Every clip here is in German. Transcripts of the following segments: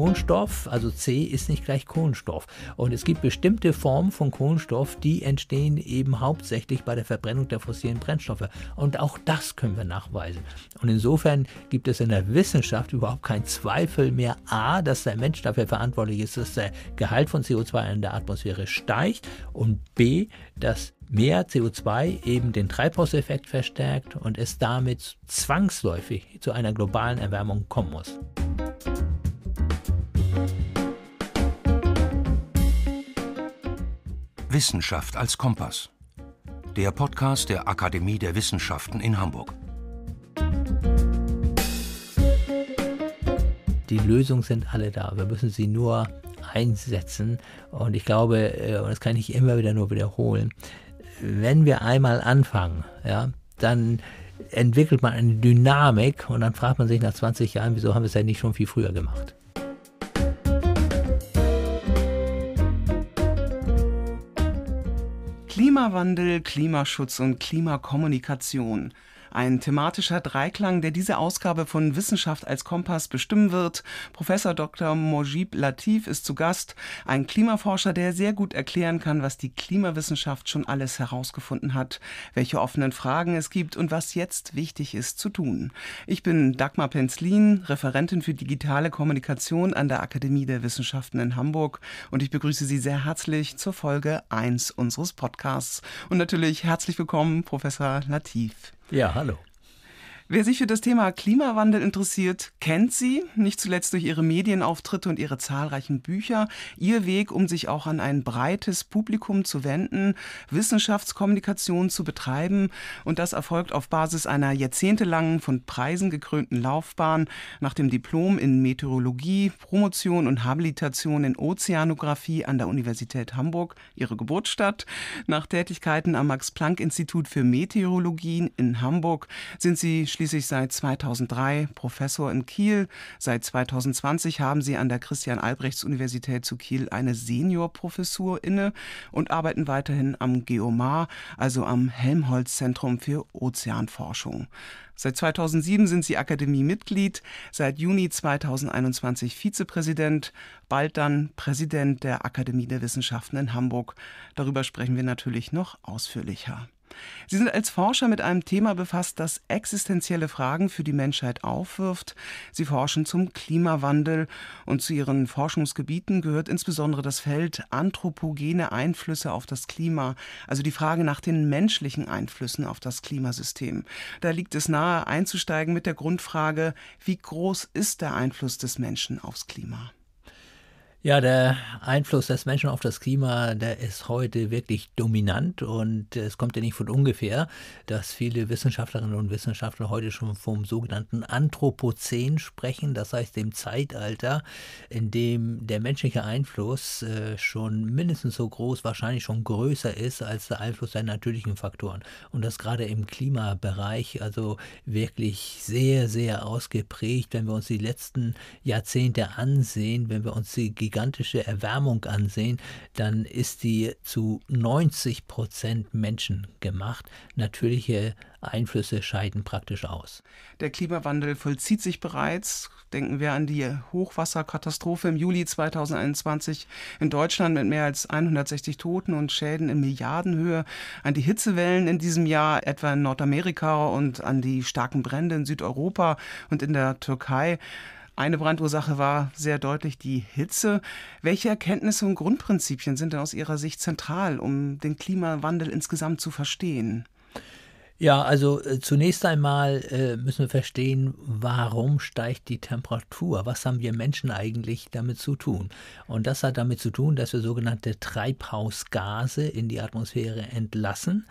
Kohlenstoff, also C ist nicht gleich Kohlenstoff. Und es gibt bestimmte Formen von Kohlenstoff, die entstehen eben hauptsächlich bei der Verbrennung der fossilen Brennstoffe. Und auch das können wir nachweisen. Und insofern gibt es in der Wissenschaft überhaupt keinen Zweifel mehr, a, dass der Mensch dafür verantwortlich ist, dass der Gehalt von CO2 in der Atmosphäre steigt und b, dass mehr CO2 eben den Treibhauseffekt verstärkt und es damit zwangsläufig zu einer globalen Erwärmung kommen muss. Wissenschaft als Kompass. Der Podcast der Akademie der Wissenschaften in Hamburg. Die Lösungen sind alle da. Wir müssen sie nur einsetzen. Und ich glaube, äh, und das kann ich immer wieder nur wiederholen, wenn wir einmal anfangen, ja, dann entwickelt man eine Dynamik und dann fragt man sich nach 20 Jahren, wieso haben wir es ja nicht schon viel früher gemacht. Klimawandel, Klimaschutz und Klimakommunikation. Ein thematischer Dreiklang, der diese Ausgabe von Wissenschaft als Kompass bestimmen wird. Professor Dr. Mojib Latif ist zu Gast, ein Klimaforscher, der sehr gut erklären kann, was die Klimawissenschaft schon alles herausgefunden hat, welche offenen Fragen es gibt und was jetzt wichtig ist zu tun. Ich bin Dagmar Penzlin, Referentin für digitale Kommunikation an der Akademie der Wissenschaften in Hamburg und ich begrüße Sie sehr herzlich zur Folge 1 unseres Podcasts. Und natürlich herzlich willkommen, Professor Latif. Ja, hallo. Wer sich für das Thema Klimawandel interessiert, kennt sie, nicht zuletzt durch ihre Medienauftritte und ihre zahlreichen Bücher. Ihr Weg, um sich auch an ein breites Publikum zu wenden, Wissenschaftskommunikation zu betreiben. Und das erfolgt auf Basis einer jahrzehntelangen, von Preisen gekrönten Laufbahn nach dem Diplom in Meteorologie, Promotion und Habilitation in Ozeanographie an der Universität Hamburg, ihre Geburtsstadt. Nach Tätigkeiten am Max-Planck-Institut für Meteorologien in Hamburg sind sie schließlich seit 2003 Professor in Kiel. Seit 2020 haben sie an der Christian-Albrechts-Universität zu Kiel eine Seniorprofessur inne und arbeiten weiterhin am Geomar, also am Helmholtz-Zentrum für Ozeanforschung. Seit 2007 sind sie Akademie-Mitglied, seit Juni 2021 Vizepräsident, bald dann Präsident der Akademie der Wissenschaften in Hamburg. Darüber sprechen wir natürlich noch ausführlicher. Sie sind als Forscher mit einem Thema befasst, das existenzielle Fragen für die Menschheit aufwirft. Sie forschen zum Klimawandel und zu ihren Forschungsgebieten gehört insbesondere das Feld anthropogene Einflüsse auf das Klima, also die Frage nach den menschlichen Einflüssen auf das Klimasystem. Da liegt es nahe einzusteigen mit der Grundfrage, wie groß ist der Einfluss des Menschen aufs Klima? Ja, der Einfluss des Menschen auf das Klima, der ist heute wirklich dominant und es kommt ja nicht von ungefähr, dass viele Wissenschaftlerinnen und Wissenschaftler heute schon vom sogenannten Anthropozän sprechen, das heißt dem Zeitalter, in dem der menschliche Einfluss äh, schon mindestens so groß, wahrscheinlich schon größer ist als der Einfluss der natürlichen Faktoren und das gerade im Klimabereich, also wirklich sehr, sehr ausgeprägt, wenn wir uns die letzten Jahrzehnte ansehen, wenn wir uns die gigantische Erwärmung ansehen, dann ist die zu 90 Prozent Menschen gemacht. Natürliche Einflüsse scheiden praktisch aus. Der Klimawandel vollzieht sich bereits. Denken wir an die Hochwasserkatastrophe im Juli 2021 in Deutschland mit mehr als 160 Toten und Schäden in Milliardenhöhe, an die Hitzewellen in diesem Jahr, etwa in Nordamerika und an die starken Brände in Südeuropa und in der Türkei. Eine Brandursache war sehr deutlich die Hitze. Welche Erkenntnisse und Grundprinzipien sind denn aus Ihrer Sicht zentral, um den Klimawandel insgesamt zu verstehen? Ja, also äh, zunächst einmal äh, müssen wir verstehen, warum steigt die Temperatur? Was haben wir Menschen eigentlich damit zu tun? Und das hat damit zu tun, dass wir sogenannte Treibhausgase in die Atmosphäre entlassen.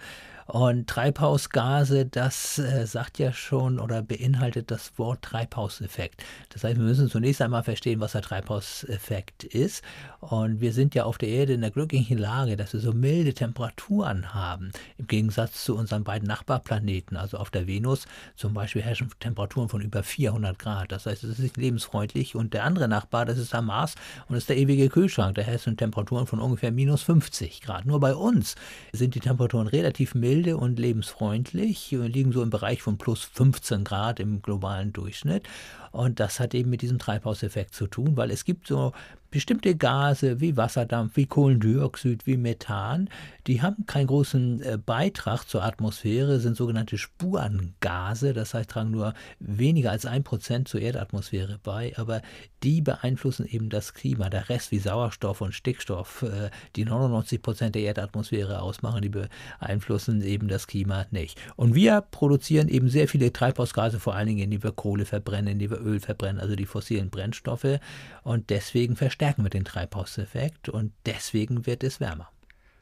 Und Treibhausgase, das äh, sagt ja schon oder beinhaltet das Wort Treibhauseffekt. Das heißt, wir müssen zunächst einmal verstehen, was der Treibhauseffekt ist. Und wir sind ja auf der Erde in der glücklichen Lage, dass wir so milde Temperaturen haben, im Gegensatz zu unseren beiden Nachbarplaneten. Also auf der Venus zum Beispiel herrschen Temperaturen von über 400 Grad. Das heißt, es ist nicht lebensfreundlich. Und der andere Nachbar, das ist der Mars und das ist der ewige Kühlschrank. Da herrschen Temperaturen von ungefähr minus 50 Grad. Nur bei uns sind die Temperaturen relativ mild milde und lebensfreundlich, Wir liegen so im Bereich von plus 15 Grad im globalen Durchschnitt. Und das hat eben mit diesem Treibhauseffekt zu tun, weil es gibt so bestimmte Gase wie Wasserdampf, wie Kohlendioxid, wie Methan, die haben keinen großen äh, Beitrag zur Atmosphäre, sind sogenannte Spurengase, das heißt tragen nur weniger als ein Prozent zur Erdatmosphäre bei, aber die beeinflussen eben das Klima. Der Rest wie Sauerstoff und Stickstoff, äh, die 99 Prozent der Erdatmosphäre ausmachen, die beeinflussen eben das Klima nicht. Und wir produzieren eben sehr viele Treibhausgase, vor allen Dingen, indem wir Kohle verbrennen, indem wir Öl verbrennen, also die fossilen Brennstoffe und deswegen verstärken verstärken wir den Treibhauseffekt und deswegen wird es wärmer.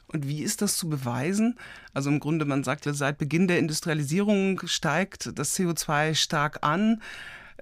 Und wie ist das zu beweisen? Also im Grunde, man sagt, ja, seit Beginn der Industrialisierung steigt das CO2 stark an.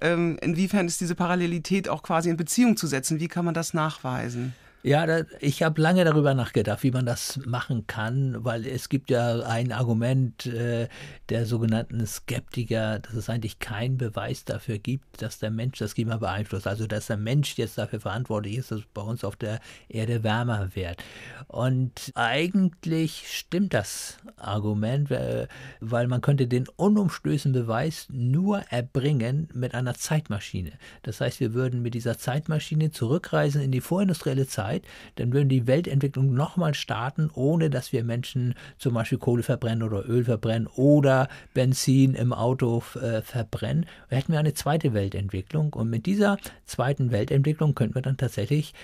Ähm, inwiefern ist diese Parallelität auch quasi in Beziehung zu setzen? Wie kann man das nachweisen? Ja, da, ich habe lange darüber nachgedacht, wie man das machen kann, weil es gibt ja ein Argument äh, der sogenannten Skeptiker, dass es eigentlich keinen Beweis dafür gibt, dass der Mensch das Klima beeinflusst. Also dass der Mensch jetzt dafür verantwortlich ist, dass es bei uns auf der Erde wärmer wird. Und eigentlich stimmt das Argument, äh, weil man könnte den unumstößenden Beweis nur erbringen mit einer Zeitmaschine. Das heißt, wir würden mit dieser Zeitmaschine zurückreisen in die vorindustrielle Zeit Zeit, dann würden die Weltentwicklung nochmal starten, ohne dass wir Menschen zum Beispiel Kohle verbrennen oder Öl verbrennen oder Benzin im Auto äh, verbrennen. Wir hätten wir eine zweite Weltentwicklung und mit dieser zweiten Weltentwicklung könnten wir dann tatsächlich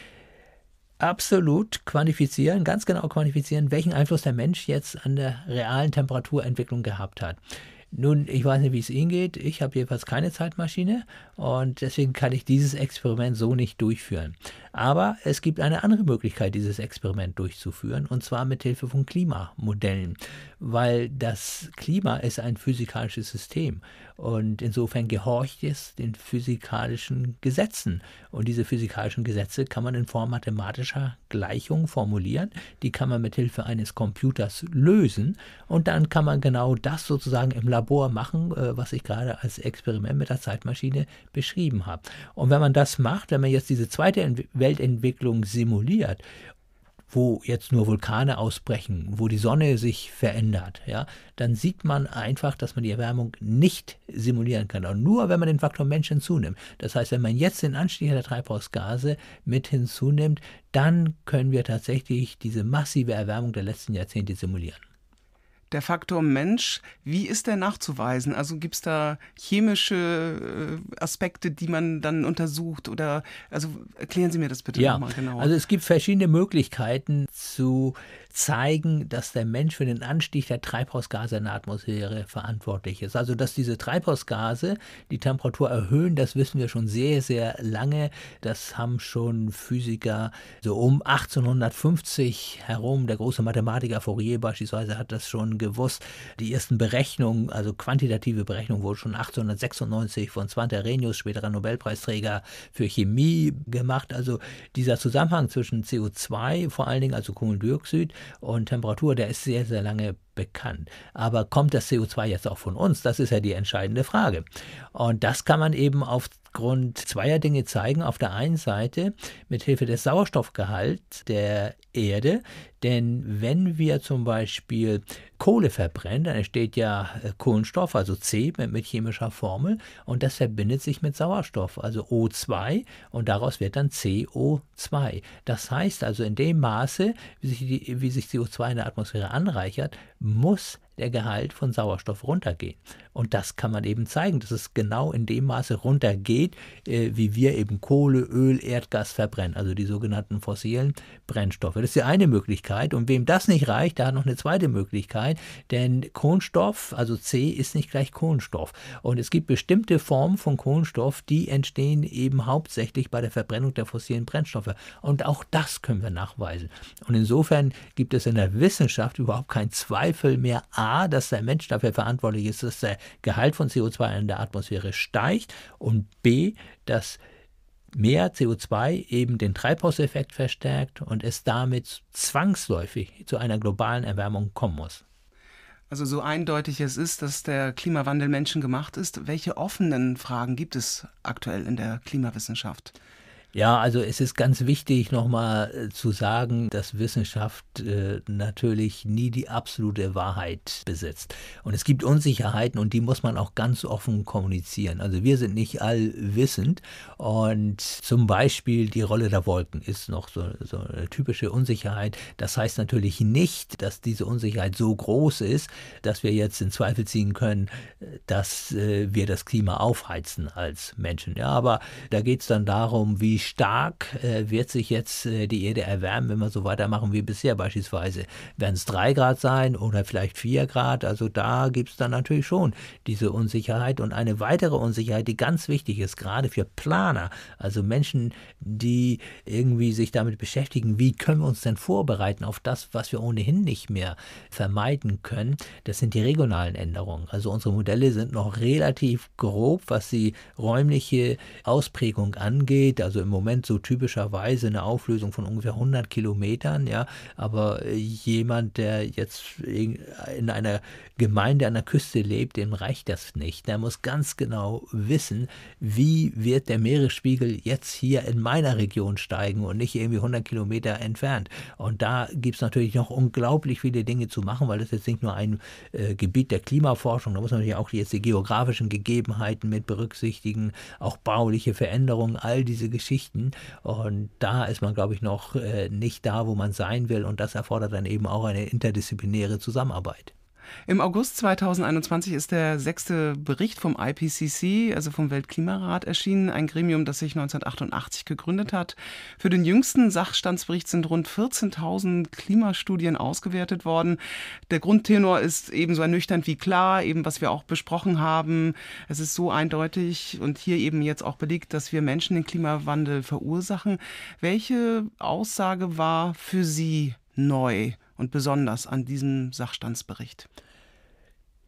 absolut quantifizieren, ganz genau quantifizieren, welchen Einfluss der Mensch jetzt an der realen Temperaturentwicklung gehabt hat. Nun, ich weiß nicht, wie es Ihnen geht. Ich habe jedenfalls keine Zeitmaschine und deswegen kann ich dieses Experiment so nicht durchführen. Aber es gibt eine andere Möglichkeit, dieses Experiment durchzuführen, und zwar mit Hilfe von Klimamodellen, weil das Klima ist ein physikalisches System und insofern gehorcht es den physikalischen Gesetzen. Und diese physikalischen Gesetze kann man in Form mathematischer Gleichungen formulieren, die kann man mit Hilfe eines Computers lösen und dann kann man genau das sozusagen im Labor machen, äh, was ich gerade als Experiment mit der Zeitmaschine beschrieben habe. Und wenn man das macht, wenn man jetzt diese zweite Entwicklung Weltentwicklung simuliert wo jetzt nur Vulkane ausbrechen, wo die Sonne sich verändert, ja, dann sieht man einfach, dass man die Erwärmung nicht simulieren kann. Und nur wenn man den Faktor Mensch hinzunimmt. Das heißt, wenn man jetzt den Anstieg der Treibhausgase mit hinzunimmt, dann können wir tatsächlich diese massive Erwärmung der letzten Jahrzehnte simulieren der Faktor Mensch, wie ist der nachzuweisen? Also gibt es da chemische äh, Aspekte, die man dann untersucht? Oder also erklären Sie mir das bitte ja, nochmal genau. Also es gibt verschiedene Möglichkeiten zu zeigen, dass der Mensch für den Anstieg der Treibhausgase in der Atmosphäre verantwortlich ist. Also dass diese Treibhausgase die Temperatur erhöhen, das wissen wir schon sehr, sehr lange. Das haben schon Physiker so um 1850 herum, der große Mathematiker Fourier beispielsweise hat das schon gewusst. Die ersten Berechnungen, also quantitative Berechnungen, wurden schon 1896 von Svante Renius, späterer Nobelpreisträger für Chemie, gemacht. Also dieser Zusammenhang zwischen CO2, vor allen Dingen also Kohlendioxid, und Temperatur, der ist sehr, sehr lange bekannt. Aber kommt das CO2 jetzt auch von uns? Das ist ja die entscheidende Frage. Und das kann man eben aufgrund zweier Dinge zeigen. Auf der einen Seite mit Hilfe des Sauerstoffgehalts der Erde. Denn wenn wir zum Beispiel Kohle verbrennen, dann entsteht ja äh, Kohlenstoff, also C mit, chemischer Formel, und das verbindet sich mit Sauerstoff, also O2, und daraus wird dann CO2. Das heißt also, in dem Maße, wie sich, die, wie sich CO2 in der Atmosphäre anreichert, muss der Gehalt von Sauerstoff runtergehen. Und das kann man eben zeigen, dass es genau in dem Maße runtergeht, äh, wie wir eben Kohle, Öl, Erdgas verbrennen, also die sogenannten fossilen Brennstoffe. Das ist die eine Möglichkeit. Und wem das nicht reicht, der hat noch eine zweite Möglichkeit. Denn Kohlenstoff, also C, ist nicht gleich Kohlenstoff. Und es gibt bestimmte Formen von Kohlenstoff, die entstehen eben hauptsächlich bei der Verbrennung der fossilen Brennstoffe. Und auch das können wir nachweisen. Und insofern gibt es in der Wissenschaft überhaupt keinen Zweifel mehr, a, dass der Mensch dafür verantwortlich ist, dass der Gehalt von CO2 in der Atmosphäre steigt und b, dass mehr CO2 eben den Treibhauseffekt verstärkt und es damit zwangsläufig zu einer globalen Erwärmung kommen muss. Also so eindeutig es ist, dass der Klimawandel menschengemacht ist, welche offenen Fragen gibt es aktuell in der Klimawissenschaft? Ja, also es ist ganz wichtig nochmal äh, zu sagen, dass Wissenschaft äh, natürlich nie die absolute Wahrheit besitzt. Und es gibt Unsicherheiten und die muss man auch ganz offen kommunizieren. Also wir sind nicht allwissend und zum Beispiel die Rolle der Wolken ist noch so, so eine typische Unsicherheit. Das heißt natürlich nicht, dass diese Unsicherheit so groß ist, dass wir jetzt in Zweifel ziehen können, dass äh, wir das Klima aufheizen als Menschen. Ja, aber da geht es dann darum, wie stark äh, wird sich jetzt äh, die Erde erwärmen, wenn wir so weitermachen wie bisher beispielsweise? Werden es drei Grad sein oder vielleicht vier Grad? Also da gibt es dann natürlich schon diese Unsicherheit. Und eine weitere Unsicherheit, die ganz wichtig ist, gerade für Planer, also Menschen, die irgendwie sich damit beschäftigen, wie können wir uns denn vorbereiten auf das, was wir ohnehin nicht mehr vermeiden können, das sind die regionalen Änderungen. Also unsere Modelle sind noch relativ grob, was die räumliche Ausprägung angeht. Also im Moment so typischerweise eine Auflösung von ungefähr 100 Kilometern, ja, aber äh, jemand, der jetzt in einer Gemeinde an der Küste lebt, dem reicht das nicht. Der muss ganz genau wissen, wie wird der Meeresspiegel jetzt hier in meiner Region steigen und nicht irgendwie 100 Kilometer entfernt. Und da gibt es natürlich noch unglaublich viele Dinge zu machen, weil das jetzt nicht nur ein äh, Gebiet der Klimaforschung, da muss man natürlich auch jetzt die geografischen Gegebenheiten mit berücksichtigen, auch bauliche Veränderungen, all diese Geschichten verzichten. Und da ist man, glaube ich, noch äh, nicht da, wo man sein will. Und das erfordert dann eben auch eine interdisziplinäre Zusammenarbeit. Im August 2021 ist der sechste Bericht vom IPCC, also vom Weltklimarat, erschienen, ein Gremium, das sich 1988 gegründet hat. Für den jüngsten Sachstandsbericht sind rund 14.000 Klimastudien ausgewertet worden. Der Grundtenor ist ebenso ernüchternd wie klar, eben was wir auch besprochen haben. Es ist so eindeutig und hier eben jetzt auch belegt, dass wir Menschen den Klimawandel verursachen. Welche Aussage war für Sie neu und besonders an diesem Sachstandsbericht?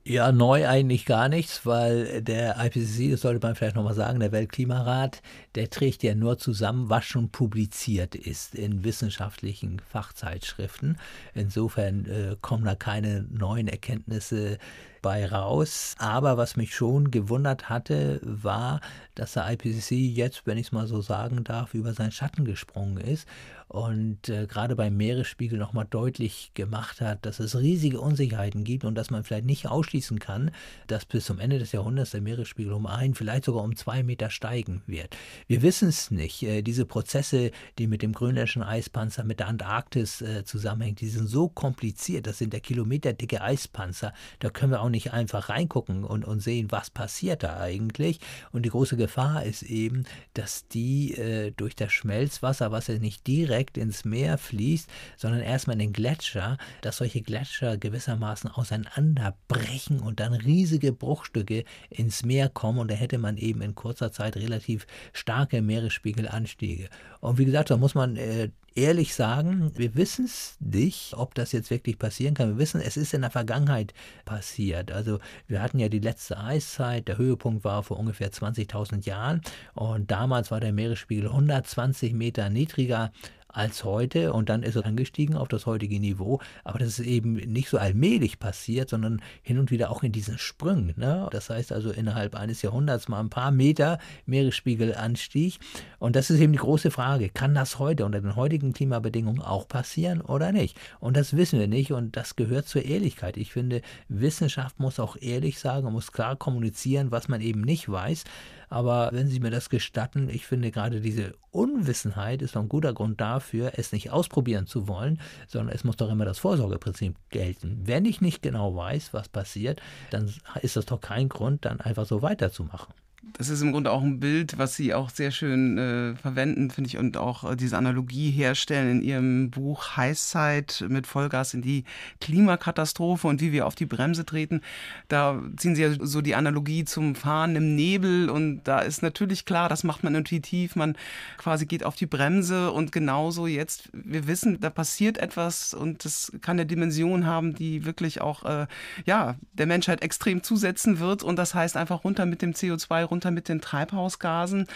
Ja, neu eigentlich gar nichts, weil der IPCC, das sollte man vielleicht nochmal sagen, der Weltklimarat, der trägt ja nur zusammen, was schon publiziert ist in wissenschaftlichen Fachzeitschriften. Insofern äh, kommen da keine neuen Erkenntnisse bei raus. Aber was mich schon gewundert hatte, war, dass der IPCC jetzt, wenn ich es mal so sagen darf, über seinen Schatten gesprungen ist und äh, gerade beim Meeresspiegel nochmal deutlich gemacht hat, dass es riesige Unsicherheiten gibt und dass man vielleicht nicht ausschließen kann, dass bis zum Ende des Jahrhunderts der Meeresspiegel um ein, vielleicht sogar um zwei Meter steigen wird. Wir wissen es nicht. Äh, diese Prozesse, die mit dem grönländischen Eispanzer, mit der Antarktis äh, zusammenhängen, die sind so kompliziert. Das sind der kilometerdicke Eispanzer. Da können wir auch nicht nicht einfach reingucken und, und sehen, was passiert da eigentlich. Und die große Gefahr ist eben, dass die äh, durch das Schmelzwasser, was ja nicht direkt ins Meer fließt, sondern erstmal in den Gletscher, dass solche Gletscher gewissermaßen auseinanderbrechen und dann riesige Bruchstücke ins Meer kommen. Und da hätte man eben in kurzer Zeit relativ starke Meeresspiegelanstiege. Und wie gesagt, da muss man äh, ehrlich sagen, wir wissen es nicht, ob das jetzt wirklich passieren kann. Wir wissen, es ist in der Vergangenheit passiert. Also wir hatten ja die letzte Eiszeit, der Höhepunkt war vor ungefähr 20.000 Jahren und damals war der Meeresspiegel 120 Meter niedriger als heute und dann ist es angestiegen auf das heutige Niveau. Aber das ist eben nicht so allmählich passiert, sondern hin und wieder auch in diesen Sprüngen. Ne? Das heißt also innerhalb eines Jahrhunderts mal ein paar Meter Meeresspiegelanstieg. Und das ist eben die große Frage, kann das heute unter den heutigen Klimabedingungen auch passieren oder nicht? Und das wissen wir nicht und das gehört zur Ehrlichkeit. Ich finde, Wissenschaft muss auch ehrlich sagen und muss klar kommunizieren, was man eben nicht weiß. Aber wenn Sie mir das gestatten, ich finde gerade diese Unwissenheit ist doch ein guter Grund dafür, es nicht ausprobieren zu wollen, sondern es muss doch immer das Vorsorgeprinzip gelten. Wenn ich nicht genau weiß, was passiert, dann ist das doch kein Grund, dann einfach so weiterzumachen das ist im Grunde auch ein Bild, was Sie auch sehr schön äh, verwenden, finde ich, und auch äh, diese Analogie herstellen in Ihrem Buch Heißzeit mit Vollgas in die Klimakatastrophe und wie wir auf die Bremse treten. Da ziehen Sie ja so die Analogie zum Fahren im Nebel und da ist natürlich klar, das macht man intuitiv, man quasi geht auf die Bremse und genauso jetzt, wir wissen, da passiert etwas und das kann eine Dimension haben, die wirklich auch, äh, ja, der Menschheit extrem zusetzen wird und das heißt einfach runter mit dem CO2 runter runter mit den Treibhausgasen.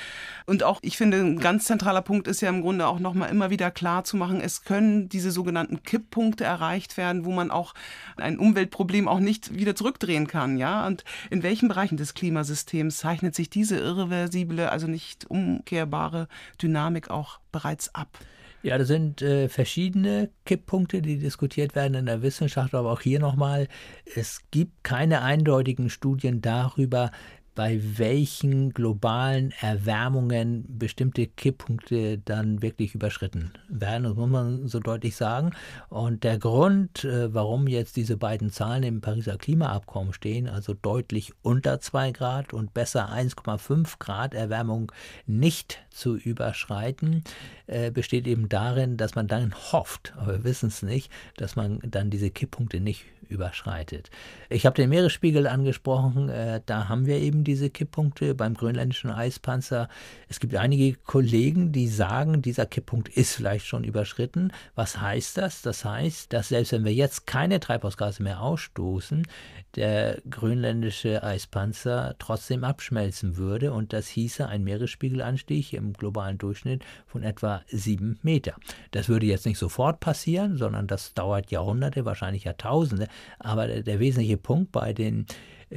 Und auch, ich finde, ein ganz zentraler Punkt ist ja im Grunde auch nochmal immer wieder klar zu machen, es können diese sogenannten Kipppunkte erreicht werden, wo man auch ein Umweltproblem auch nicht wieder zurückdrehen kann. Ja? Und in welchen Bereichen des Klimasystems zeichnet sich diese irreversible, also nicht umkehrbare Dynamik auch bereits ab? Ja, das sind äh, verschiedene Kipppunkte, die diskutiert werden in der Wissenschaft, aber auch hier nochmal, es gibt keine eindeutigen Studien darüber, bei welchen globalen Erwärmungen bestimmte Kipppunkte dann wirklich überschritten werden. Das muss man so deutlich sagen. Und der Grund, äh, warum jetzt diese beiden Zahlen im Pariser Klimaabkommen stehen, also deutlich unter 2 Grad und besser 1,5 Grad Erwärmung nicht zu überschreiten, äh, besteht eben darin, dass man dann hofft, aber wir wissen es nicht, dass man dann diese Kipppunkte nicht überschreitet. Ich habe den Meeresspiegel angesprochen, äh, da haben wir eben die diese Kipppunkte beim grönländischen Eispanzer. Es gibt einige Kollegen, die sagen, dieser Kipppunkt ist vielleicht schon überschritten. Was heißt das? Das heißt, dass selbst wenn wir jetzt keine Treibhausgase mehr ausstoßen, der grönländische Eispanzer trotzdem abschmelzen würde und das hieße ein Meeresspiegelanstieg im globalen Durchschnitt von etwa sieben Meter. Das würde jetzt nicht sofort passieren, sondern das dauert Jahrhunderte, wahrscheinlich Jahrtausende. Aber der wesentliche Punkt bei den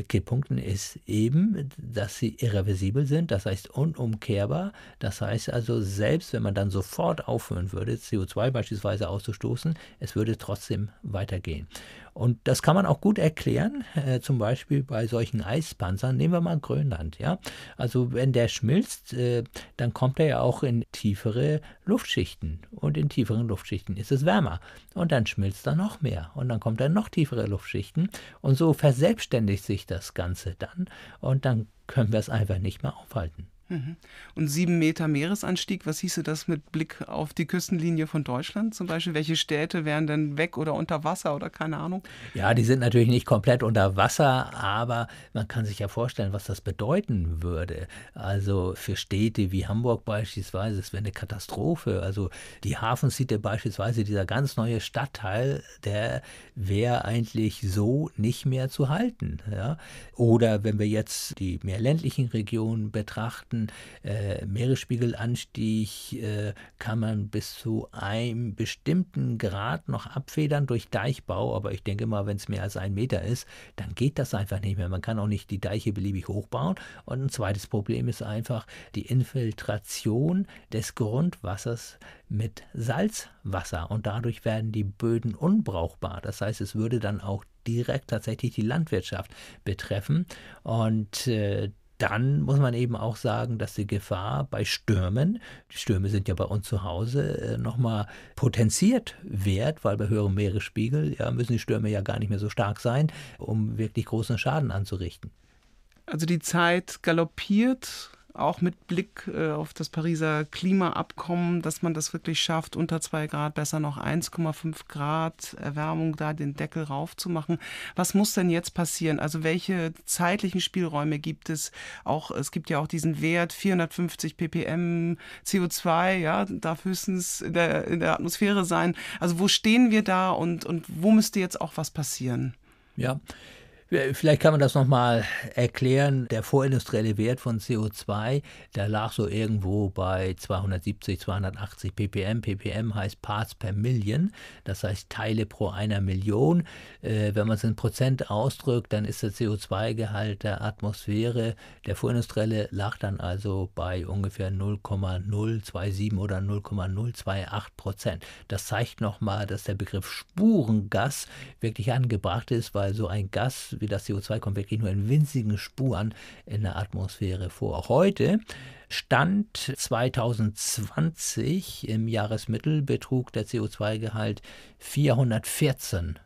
Kipppunkten ist eben, dass sie irreversibel sind, das heißt unumkehrbar. Das heißt also, selbst wenn man dann sofort aufhören würde, CO2 beispielsweise auszustoßen, es würde trotzdem weitergehen. Und das kann man auch gut erklären, äh, zum Beispiel bei solchen Eispanzern. Nehmen wir mal Grönland. Ja? Also wenn der schmilzt, äh, dann kommt er ja auch in tiefere Luftschichten. Und in tieferen Luftschichten ist es wärmer. Und dann schmilzt er noch mehr. Und dann kommt er in noch tiefere Luftschichten. Und so verselbstständigt sich das Ganze dann. Und dann können wir es einfach nicht mehr aufhalten. Mhm. Und sieben Meter Meeresanstieg, was hieße das mit Blick auf die Küstenlinie von Deutschland zum Beispiel? Welche Städte wären denn weg oder unter Wasser oder keine Ahnung? Ja, die sind natürlich nicht komplett unter Wasser, aber man kann sich ja vorstellen, was das bedeuten würde. Also für Städte wie Hamburg beispielsweise, es wäre eine Katastrophe. Also die Hafensiedle beispielsweise, dieser ganz neue Stadtteil, der wäre eigentlich so nicht mehr zu halten. Ja? Oder wenn wir jetzt die mehr ländlichen Regionen betrachten, äh, Meeresspiegelanstieg äh, kann man bis zu einem bestimmten Grad noch abfedern durch Deichbau, aber ich denke mal, wenn es mehr als ein Meter ist, dann geht das einfach nicht mehr. Man kann auch nicht die Deiche beliebig hochbauen. Und ein zweites Problem ist einfach die Infiltration des Grundwassers mit Salzwasser und dadurch werden die Böden unbrauchbar. Das heißt, es würde dann auch direkt tatsächlich die Landwirtschaft betreffen und äh, dann muss man eben auch sagen, dass die Gefahr bei Stürmen, die Stürme sind ja bei uns zu Hause, äh, nochmal potenziert wird, weil bei höherem Meeresspiegel ja, müssen die Stürme ja gar nicht mehr so stark sein, um wirklich großen Schaden anzurichten. Also die Zeit galoppiert auch mit Blick äh, auf das Pariser Klimaabkommen, dass man das wirklich schafft, unter zwei Grad, besser noch 1,5 Grad Erwärmung da den Deckel raufzumachen. Was muss denn jetzt passieren? Also welche zeitlichen Spielräume gibt es? Auch es gibt ja auch diesen Wert 450 ppm CO2, ja, darf höchstens in der, in der Atmosphäre sein. Also wo stehen wir da und, und wo müsste jetzt auch was passieren? Ja, Vielleicht kann man das nochmal erklären. Der vorindustrielle Wert von CO2, der lag so irgendwo bei 270, 280 ppm. ppm heißt Parts per Million, das heißt Teile pro einer Million. Äh, wenn man es in Prozent ausdrückt, dann ist der CO2-Gehalt der Atmosphäre, der vorindustrielle, lag dann also bei ungefähr 0,027 oder 0,028 Prozent. Das zeigt nochmal, dass der Begriff Spurengas wirklich angebracht ist, weil so ein Gas wie das CO2 kommt wirklich nur in winzigen Spuren in der Atmosphäre vor. Heute Stand 2020 im Jahresmittel betrug der CO2-Gehalt 414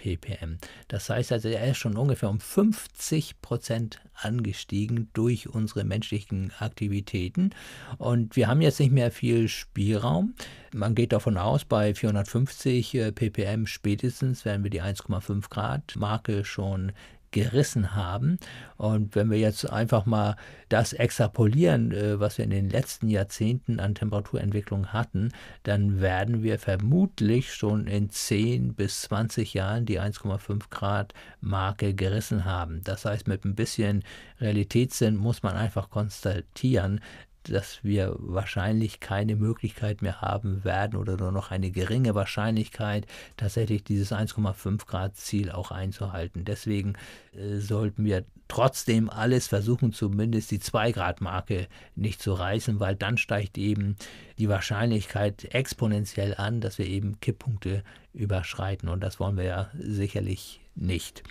ppm. Das heißt also, er ist schon ungefähr um 50 Prozent angestiegen durch unsere menschlichen Aktivitäten. Und wir haben jetzt nicht mehr viel Spielraum. Man geht davon aus, bei 450 äh, ppm spätestens werden wir die 1,5 Grad Marke schon gerissen haben. Und wenn wir jetzt einfach mal das extrapolieren, äh, was wir in den letzten Jahrzehnten an Temperaturentwicklung hatten, dann werden wir vermutlich schon in 10 bis 20 Jahren die 1,5 Grad Marke gerissen haben. Das heißt, mit ein bisschen Realitätssinn muss man einfach konstatieren, dass wir wahrscheinlich keine Möglichkeit mehr haben werden oder nur noch eine geringe Wahrscheinlichkeit, tatsächlich dieses 1,5 Grad Ziel auch einzuhalten. Deswegen äh, sollten wir trotzdem alles versuchen, zumindest die 2 Grad Marke nicht zu reißen, weil dann steigt eben die Wahrscheinlichkeit exponentiell an, dass wir eben Kipppunkte überschreiten. Und das wollen wir ja sicherlich nicht.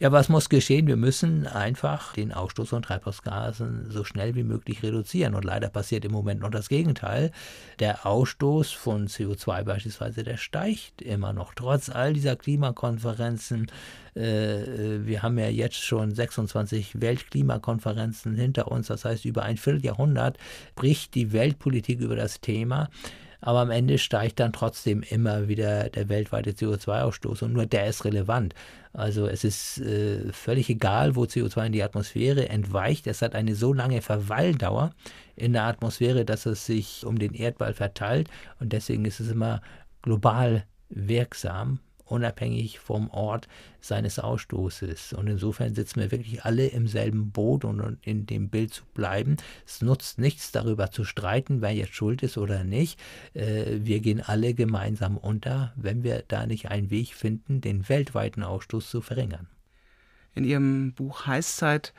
Ja, was muss geschehen? Wir müssen einfach den Ausstoß von Treibhausgasen so schnell wie möglich reduzieren. Und leider passiert im Moment noch das Gegenteil. Der Ausstoß von CO2 beispielsweise, der steigt immer noch, trotz all dieser Klimakonferenzen. Äh, äh, wir haben ja jetzt schon 26 Weltklimakonferenzen hinter uns, das heißt über ein Vierteljahrhundert bricht die Weltpolitik über das Thema aber am Ende steigt dann trotzdem immer wieder der weltweite CO2-Ausstoß und nur der ist relevant. Also es ist äh, völlig egal, wo CO2 in die Atmosphäre entweicht. Es hat eine so lange Verweildauer in der Atmosphäre, dass es sich um den Erdball verteilt und deswegen ist es immer global wirksam, unabhängig vom Ort seines Ausstoßes. Und insofern sitzen wir wirklich alle im selben Boot und in dem Bild zu bleiben. Es nutzt nichts darüber zu streiten, wer jetzt schuld ist oder nicht. Äh, wir gehen alle gemeinsam unter, wenn wir da nicht einen Weg finden, den weltweiten Ausstoß zu verringern. In Ihrem Buch Heißzeit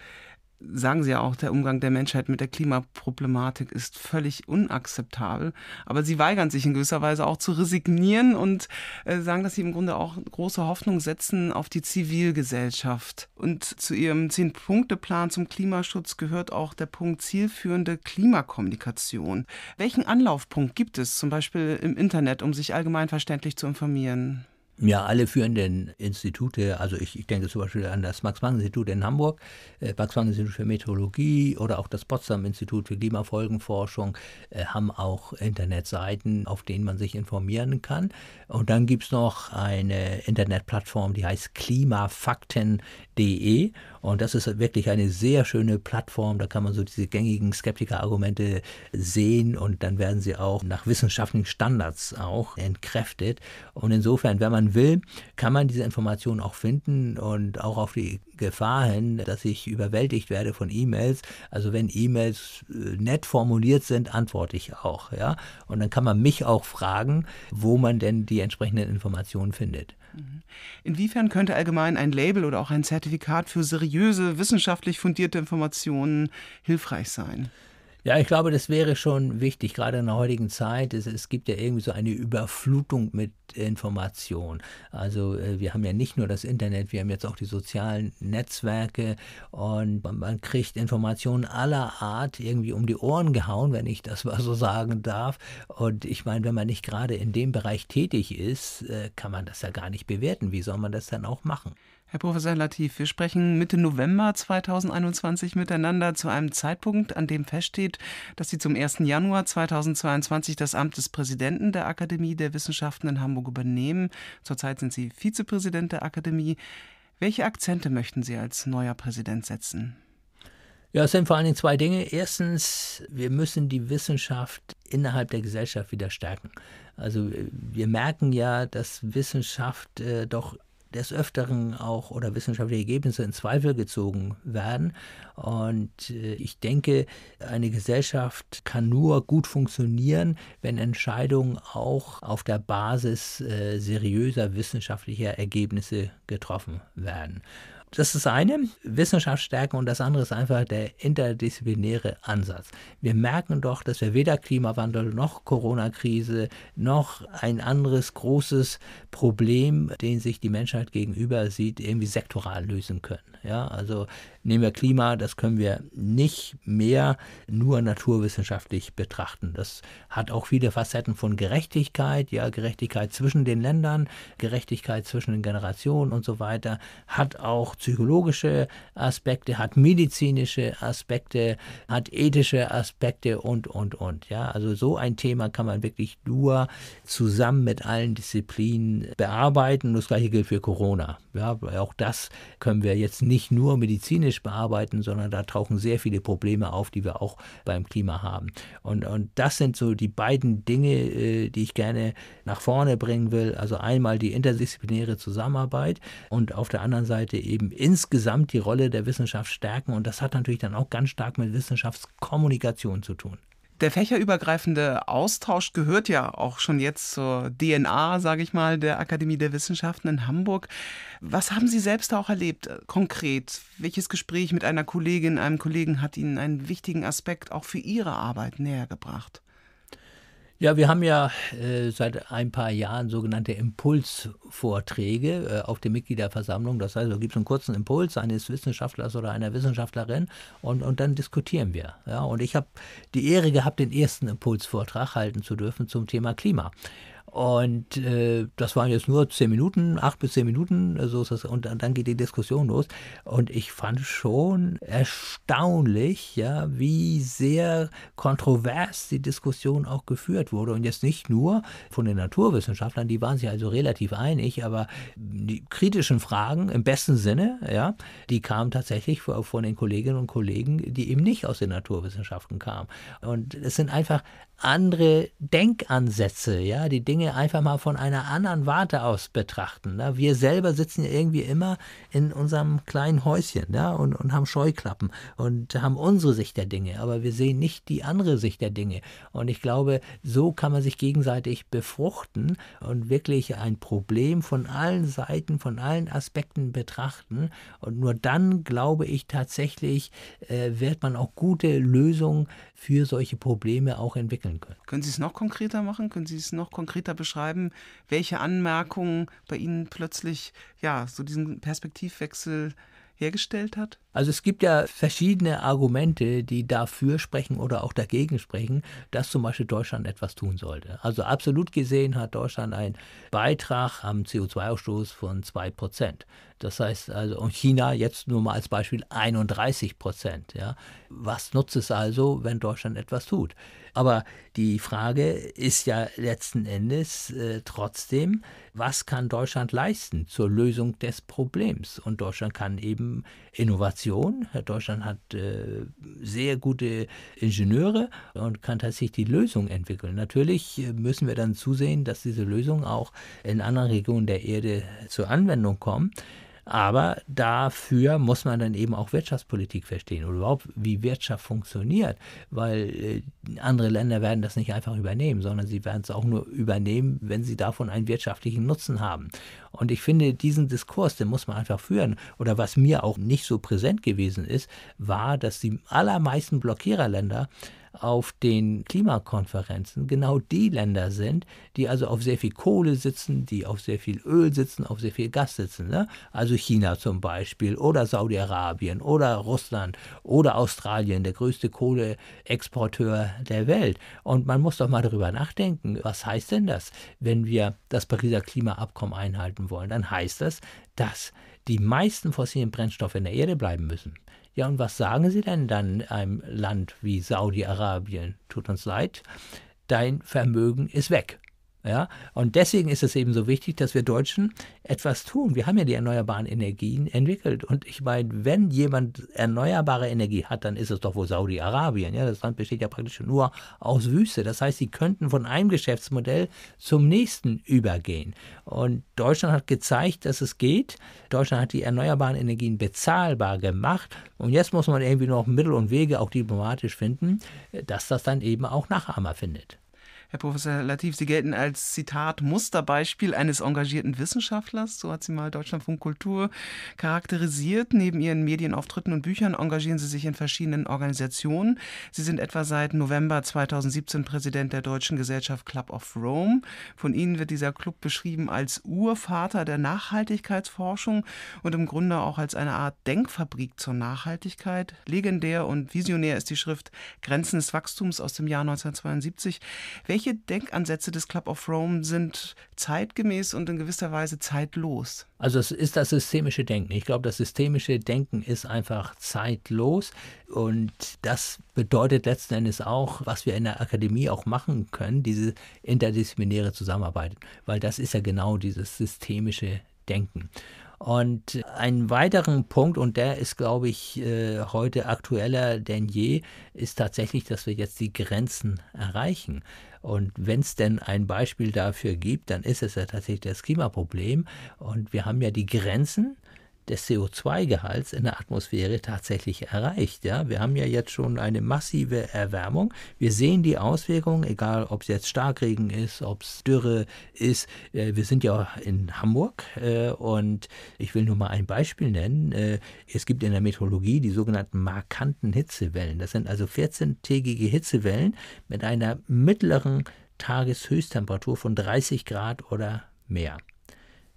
sagen Sie ja auch, der Umgang der Menschheit mit der Klimaproblematik ist völlig unakzeptabel. Aber Sie weigern sich in gewisser Weise auch zu resignieren und äh, sagen, dass Sie im Grunde auch große Hoffnung setzen auf die Zivilgesellschaft. Und zu Ihrem Zehn-Punkte-Plan zum Klimaschutz gehört auch der Punkt zielführende Klimakommunikation. Welchen Anlaufpunkt gibt es zum Beispiel im Internet, um sich allgemeinverständlich zu informieren? ja, alle führenden Institute, also ich, ich denke zum Beispiel an das Max-Planck-Institut in Hamburg, äh, Max-Planck-Institut für Meteorologie oder auch das Potsdam-Institut für Klimafolgenforschung äh, haben auch Internetseiten, auf denen man sich informieren kann. Und dann gibt es noch eine Internetplattform, die heißt klimafakten.de. Und das ist wirklich eine sehr schöne Plattform. Da kann man so diese gängigen Skeptiker-Argumente sehen und dann werden sie auch nach wissenschaftlichen Standards auch entkräftet. Und insofern, wenn man will, kann man diese Informationen auch finden und auch auf die Gefahr hin, dass ich überwältigt werde von E-Mails. Also wenn E-Mails äh, nett formuliert sind, antworte ich auch. Ja? Und dann kann man mich auch fragen, wo man denn die entsprechenden Informationen findet. Mhm. Inwiefern könnte allgemein ein Label oder auch ein Zertifikat für seriöse, wissenschaftlich fundierte Informationen hilfreich sein? Ja, ich glaube, das wäre schon wichtig, gerade in der heutigen Zeit. Es, es gibt ja irgendwie so eine Überflutung mit Informationen. Also äh, wir haben ja nicht nur das Internet, wir haben jetzt auch die sozialen Netzwerke und man kriegt Informationen aller Art irgendwie um die Ohren gehauen, wenn ich das mal so sagen darf. Und ich meine, wenn man nicht gerade in dem Bereich tätig ist, äh, kann man das ja gar nicht bewerten. Wie soll man das dann auch machen? Herr Professor Latif, wir sprechen Mitte November 2021 miteinander zu einem Zeitpunkt, an dem feststeht, dass Sie zum 1. Januar 2022 das Amt des Präsidenten der Akademie der Wissenschaften in Hamburg übernehmen. Zurzeit sind Sie Vizepräsident der Akademie. Welche Akzente möchten Sie als neuer Präsident setzen? Ja, es sind vor allen Dingen zwei Dinge. Erstens, wir müssen die Wissenschaft innerhalb der Gesellschaft wieder stärken. Also äh, wir merken ja, dass Wissenschaft äh, doch des Öfteren auch oder wissenschaftliche Ergebnisse in Zweifel gezogen werden. Und äh, ich denke, eine Gesellschaft kann nur gut funktionieren, wenn Entscheidungen auch auf der Basis äh, seriöser wissenschaftlicher Ergebnisse getroffen werden. Das ist eine Wissenschaftsstärke und das andere ist einfach der interdisziplinäre Ansatz. Wir merken doch, dass wir weder Klimawandel noch Corona-Krise noch ein anderes großes Problem, den sich die Menschheit gegenüber sieht, irgendwie sektoral lösen können. Ja, also nehmen wir Klima, das können wir nicht mehr nur naturwissenschaftlich betrachten. Das hat auch viele Facetten von Gerechtigkeit, ja, Gerechtigkeit zwischen den Ländern, Gerechtigkeit zwischen den Generationen und so weiter, hat auch psychologische Aspekte, hat medizinische Aspekte, hat ethische Aspekte und, und, und. Ja, also so ein Thema kann man wirklich nur zusammen mit allen Disziplinen bearbeiten. Das gleiche gilt für Corona. Ja, auch das können wir jetzt nicht nur medizinisch klinisch bearbeiten, sondern da tauchen sehr viele Probleme auf, die wir auch beim Klima haben. Und, und das sind so die beiden Dinge, äh, die ich gerne nach vorne bringen will. Also einmal die interdisziplinäre Zusammenarbeit und auf der anderen Seite eben insgesamt die Rolle der Wissenschaft stärken. Und das hat natürlich dann auch ganz stark mit Wissenschaftskommunikation zu tun. Der fächerübergreifende Austausch gehört ja auch schon jetzt zur DNA, sage ich mal, der Akademie der Wissenschaften in Hamburg. Was haben Sie selbst auch erlebt äh, konkret? Welches Gespräch mit einer Kollegin, einem Kollegen hat Ihnen einen wichtigen Aspekt auch für Ihre Arbeit näher gebracht? Ja, wir haben ja äh, seit ein paar Jahren sogenannte Impulsvorträge äh, auf der Mitgliederversammlung. Das heißt, da gibt es einen kurzen Impuls eines Wissenschaftlers oder einer Wissenschaftlerin und, und dann diskutieren wir. Ja, und ich habe die Ehre gehabt, den ersten Impulsvortrag halten zu dürfen zum Thema Klima. Und äh, das waren jetzt nur zehn Minuten, acht bis zehn Minuten, so ist das, und dann, dann geht die Diskussion los. Und ich fand schon erstaunlich, ja, wie sehr kontrovers die Diskussion auch geführt wurde. Und jetzt nicht nur von den Naturwissenschaftlern, die waren sich also relativ einig, aber die kritischen Fragen im besten Sinne, ja, die kamen tatsächlich von den Kolleginnen und Kollegen, die eben nicht aus den Naturwissenschaften kamen. Und es sind einfach andere Denkansätze, ja, die Dinge einfach mal von einer anderen Warte aus betrachten. Ne? Wir selber sitzen ja irgendwie immer in unserem kleinen Häuschen ne? und, und haben Scheuklappen und haben unsere Sicht der Dinge, aber wir sehen nicht die andere Sicht der Dinge. Und ich glaube, so kann man sich gegenseitig befruchten und wirklich ein Problem von allen Seiten, von allen Aspekten betrachten. Und nur dann, glaube ich, tatsächlich äh, wird man auch gute Lösungen für solche Probleme auch entwickeln ermitteln können. Können Sie es noch konkreter machen? Können Sie es noch konkreter beschreiben, welche Anmerkungen bei Ihnen plötzlich ja so diesen Perspektivwechsel hergestellt hat? Also es gibt ja verschiedene Argumente, die dafür sprechen oder auch dagegen sprechen, dass zum Beispiel Deutschland etwas tun sollte. Also absolut gesehen hat Deutschland einen Beitrag am CO2-Ausstoß von 2 Prozent. Das heißt also, und China jetzt nur mal als Beispiel 31 Prozent. Ja. Was nutzt es also, wenn Deutschland etwas tut? Aber die Frage ist ja letzten Endes äh, trotzdem, was kann Deutschland leisten zur Lösung des Problems? Und Deutschland kann eben Innovation, Deutschland hat äh, sehr gute Ingenieure und kann tatsächlich die Lösung entwickeln. Natürlich äh, müssen wir dann zusehen, dass diese Lösungen auch in anderen Regionen der Erde zur Anwendung kommen. Aber dafür muss man dann eben auch Wirtschaftspolitik verstehen oder überhaupt, wie Wirtschaft funktioniert, weil äh, andere Länder werden das nicht einfach übernehmen, sondern sie werden es auch nur übernehmen, wenn sie davon einen wirtschaftlichen Nutzen haben. Und ich finde, diesen Diskurs, den muss man einfach führen. Oder was mir auch nicht so präsent gewesen ist, war, dass die allermeisten Blockiererländer auf den Klimakonferenzen genau die Länder sind, die also auf sehr viel Kohle sitzen, die auf sehr viel Öl sitzen, auf sehr viel Gas sitzen. Ne? Also China zum Beispiel oder Saudi-Arabien oder Russland oder Australien, der größte Kohleexporteur der Welt. Und man muss doch mal darüber nachdenken, was heißt denn das, wenn wir das Pariser Klimaabkommen einhalten wollen? Dann heißt das, dass die meisten fossilen Brennstoffe in der Erde bleiben müssen. Ja, und was sagen sie denn dann einem Land wie Saudi-Arabien? Tut uns leid, dein Vermögen ist weg. Ja, und deswegen ist es eben so wichtig, dass wir Deutschen etwas tun. Wir haben ja die erneuerbaren Energien entwickelt. Und ich meine, wenn jemand erneuerbare Energie hat, dann ist es doch wohl Saudi-Arabien. Ja, das Land besteht ja praktisch nur aus Wüste. Das heißt, sie könnten von einem Geschäftsmodell zum nächsten übergehen. Und Deutschland hat gezeigt, dass es geht. Deutschland hat die erneuerbaren Energien bezahlbar gemacht. Und jetzt muss man irgendwie noch Mittel und Wege auch diplomatisch finden, dass das dann eben auch Nachahmer findet. Herr Professor Latif, Sie gelten als Zitat Musterbeispiel eines engagierten Wissenschaftlers. So hat sie mal Deutschlandfunk Kultur charakterisiert. Neben Ihren Medienauftritten und Büchern engagieren Sie sich in verschiedenen Organisationen. Sie sind etwa seit November 2017 Präsident der deutschen Gesellschaft Club of Rome. Von Ihnen wird dieser Club beschrieben als Urvater der Nachhaltigkeitsforschung und im Grunde auch als eine Art Denkfabrik zur Nachhaltigkeit. Legendär und visionär ist die Schrift Grenzen des Wachstums aus dem Jahr 1972. Welche welche Denkansätze des Club of Rome sind zeitgemäß und in gewisser Weise zeitlos? Also es ist das systemische Denken. Ich glaube, das systemische Denken ist einfach zeitlos und das bedeutet letzten Endes auch, was wir in der Akademie auch machen können, diese interdisziplinäre Zusammenarbeit, weil das ist ja genau dieses systemische Denken. Und einen weiteren Punkt, und der ist, glaube ich, äh, heute aktueller denn je, ist tatsächlich, dass wir jetzt die Grenzen erreichen. Und wenn es denn ein Beispiel dafür gibt, dann ist es ja tatsächlich das Klimaproblem. Und wir haben ja die Grenzen des CO2-Gehalts in der Atmosphäre tatsächlich erreicht. Ja? Wir haben ja jetzt schon eine massive Erwärmung. Wir sehen die Auswirkungen, egal ob es jetzt Starkregen ist, ob es Dürre ist. Äh, wir sind ja in Hamburg äh, und ich will nur mal ein Beispiel nennen. Äh, es gibt in der Meteorologie die sogenannten markanten Hitzewellen. Das sind also 14-tägige Hitzewellen mit einer mittleren Tageshöchsttemperatur von 30 Grad oder mehr.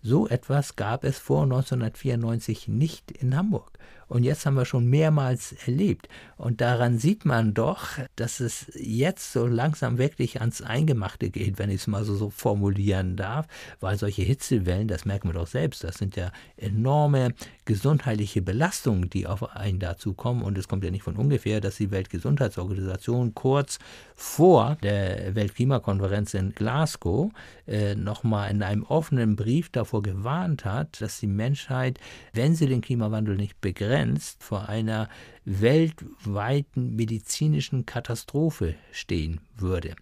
So etwas gab es vor 1994 nicht in Hamburg. Und jetzt haben wir schon mehrmals erlebt. Und daran sieht man doch, dass es jetzt so langsam wirklich ans Eingemachte geht, wenn ich es mal so, so formulieren darf, weil solche Hitzewellen, das merken wir doch selbst, das sind ja enorme gesundheitliche Belastungen, die auf einen dazu kommen. Und es kommt ja nicht von ungefähr, dass die Weltgesundheitsorganisation kurz vor der Weltklimakonferenz in Glasgow äh, nochmal in einem offenen Brief davor gewarnt hat, dass die Menschheit, wenn sie den Klimawandel nicht bekämpft, begrenzt vor einer weltweiten medizinischen Katastrophe stehen würde.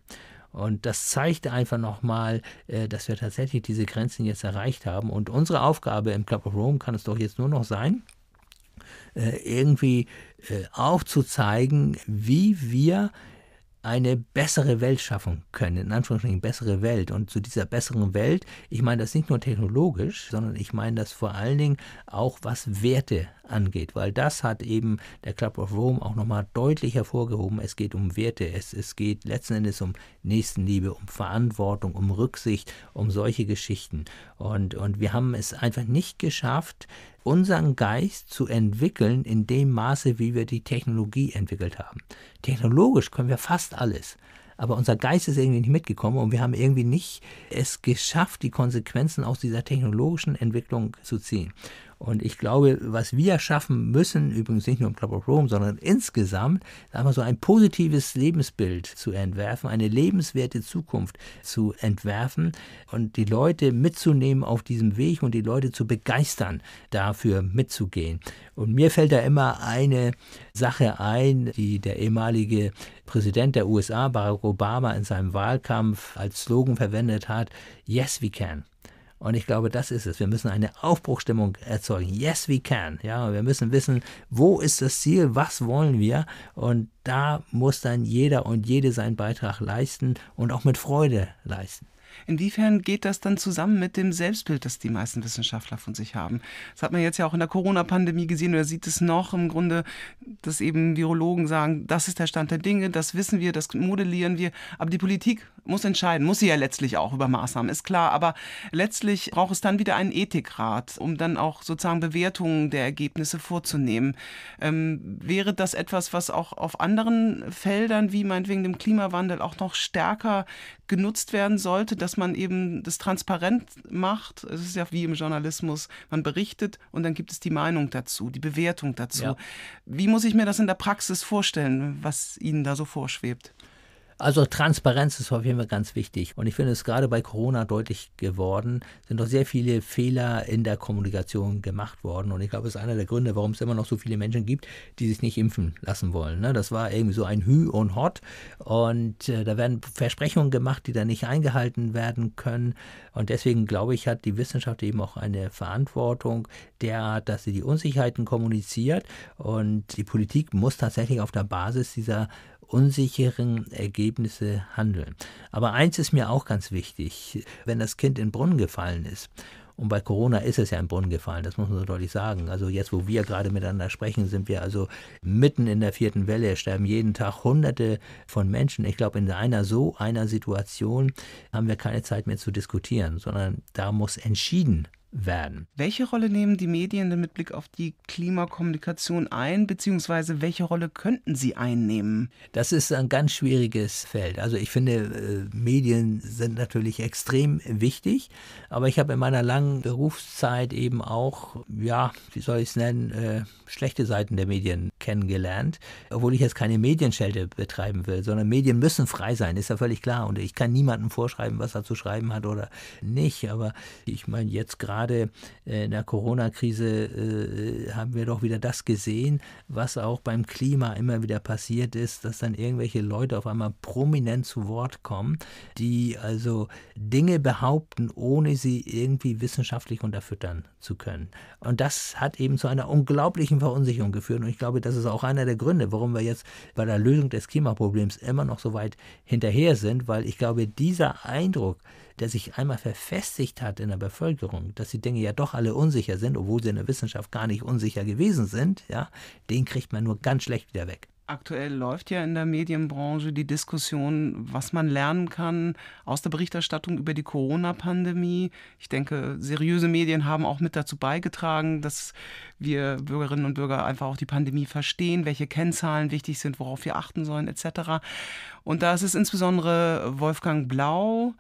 Und das zeigt einfach nochmal, äh, dass wir tatsächlich diese Grenzen jetzt erreicht haben. Und unsere Aufgabe im Club of Rome kann es doch jetzt nur noch sein, äh, irgendwie äh, aufzuzeigen, wie wir eine bessere Welt schaffen können, in Anführungsstrichen bessere Welt. Und zu dieser besseren Welt, ich meine das nicht nur technologisch, sondern ich meine das vor allen Dingen auch, was Werte angeht, weil das hat eben der Club of Rome auch nochmal deutlich hervorgehoben. Es geht um Werte, es, es geht letzten Endes um Nächstenliebe, um Verantwortung, um Rücksicht, um solche Geschichten. Und, und wir haben es einfach nicht geschafft, unseren Geist zu entwickeln in dem Maße, wie wir die Technologie entwickelt haben. Technologisch können wir fast alles aber unser Geist ist irgendwie nicht mitgekommen und wir haben irgendwie nicht es geschafft, die Konsequenzen aus dieser technologischen Entwicklung zu ziehen. Und ich glaube, was wir schaffen müssen, übrigens nicht nur im Club of Rome, sondern insgesamt, sagen wir so ein positives Lebensbild zu entwerfen, eine lebenswerte Zukunft zu entwerfen und die Leute mitzunehmen auf diesem Weg und die Leute zu begeistern, dafür mitzugehen. Und mir fällt da immer eine Sache ein, die der ehemalige Präsident der USA, Barack Obama, in seinem Wahlkampf als Slogan verwendet hat, Yes, we can. Und ich glaube, das ist es. Wir müssen eine Aufbruchstimmung erzeugen. Yes, we can. Ja, wir müssen wissen, wo ist das Ziel, was wollen wir? Und da muss dann jeder und jede seinen Beitrag leisten und auch mit Freude leisten. Inwiefern geht das dann zusammen mit dem Selbstbild, das die meisten Wissenschaftler von sich haben? Das hat man jetzt ja auch in der Corona-Pandemie gesehen oder sieht es noch im Grunde, dass eben Virologen sagen, das ist der Stand der Dinge, das wissen wir, das modellieren wir. Aber die Politik muss entscheiden, muss sie ja letztlich auch über Maßnahmen, ist klar. Aber letztlich braucht es dann wieder einen Ethikrat, um dann auch sozusagen Bewertungen der Ergebnisse vorzunehmen. Ähm, wäre das etwas, was auch auf anderen Feldern, wie meinetwegen dem Klimawandel, auch noch stärker genutzt werden sollte, dass man eben das transparent macht. Es ist ja wie im Journalismus, man berichtet und dann gibt es die Meinung dazu, die Bewertung dazu. Ja. Wie muss ich mir das in der Praxis vorstellen, was Ihnen da so vorschwebt? Also Transparenz ist auf jeden Fall ganz wichtig. Und ich finde es gerade bei Corona deutlich geworden, sind doch sehr viele Fehler in der Kommunikation gemacht worden. Und ich glaube, es ist einer der Gründe, warum es immer noch so viele Menschen gibt, die sich nicht impfen lassen wollen. Ne? Das war irgendwie so ein Hü und Hot. Und äh, da werden Versprechungen gemacht, die dann nicht eingehalten werden können. Und deswegen glaube ich, hat die Wissenschaft eben auch eine Verantwortung derart, dass sie die Unsicherheiten kommuniziert. Und die Politik muss tatsächlich auf der Basis dieser unsicheren Ergebnisse handeln. Aber eins ist mir auch ganz wichtig, wenn das Kind in den Brunnen gefallen ist. Und bei Corona ist es ja in den Brunnen gefallen, das muss man so deutlich sagen. Also jetzt, wo wir gerade miteinander sprechen, sind wir also mitten in der vierten Welle, sterben jeden Tag Hunderte von Menschen. Ich glaube, in einer so einer Situation haben wir keine Zeit mehr zu diskutieren, sondern da muss entschieden werden. Welche Rolle nehmen die Medien denn mit Blick auf die Klimakommunikation ein, beziehungsweise welche Rolle könnten sie einnehmen? Das ist ein ganz schwieriges Feld. Also ich finde, äh, Medien sind natürlich extrem wichtig, aber ich habe in meiner langen Berufszeit eben auch, ja, wie soll ich es nennen, äh, schlechte Seiten der Medien kennengelernt, obwohl ich jetzt keine Medienschelte betreiben will, sondern Medien müssen frei sein, ist ja völlig klar. Und ich kann niemandem vorschreiben, was er zu schreiben hat oder nicht. Aber ich meine, jetzt gerade gerade äh, in der Corona-Krise äh, äh, haben wir doch wieder das gesehen, was auch beim Klima immer wieder passiert ist, dass dann irgendwelche Leute auf einmal prominent zu Wort kommen, die also Dinge behaupten, ohne sie irgendwie wissenschaftlich unterfüttern zu können. Und das hat eben zu einer unglaublichen Verunsicherung geführt. Und ich glaube, das ist auch einer der Gründe, warum wir jetzt bei der Lösung des Klimaproblems immer noch so weit hinterher sind, weil ich glaube, dieser Eindruck, der sich einmal verfestigt hat in der Bevölkerung, dass die Dinge ja doch alle unsicher sind, obwohl sie in der Wissenschaft gar nicht unsicher gewesen sind, ja, den kriegt man nur ganz schlecht wieder weg. Aktuell läuft ja in der Medienbranche die Diskussion, was man lernen kann aus der Berichterstattung über die Corona-Pandemie. Ich denke, seriöse Medien haben auch mit dazu beigetragen, dass wir Bürgerinnen und Bürger einfach auch die Pandemie verstehen, welche Kennzahlen wichtig sind, worauf wir achten sollen etc. Und da ist es insbesondere Wolfgang Blau,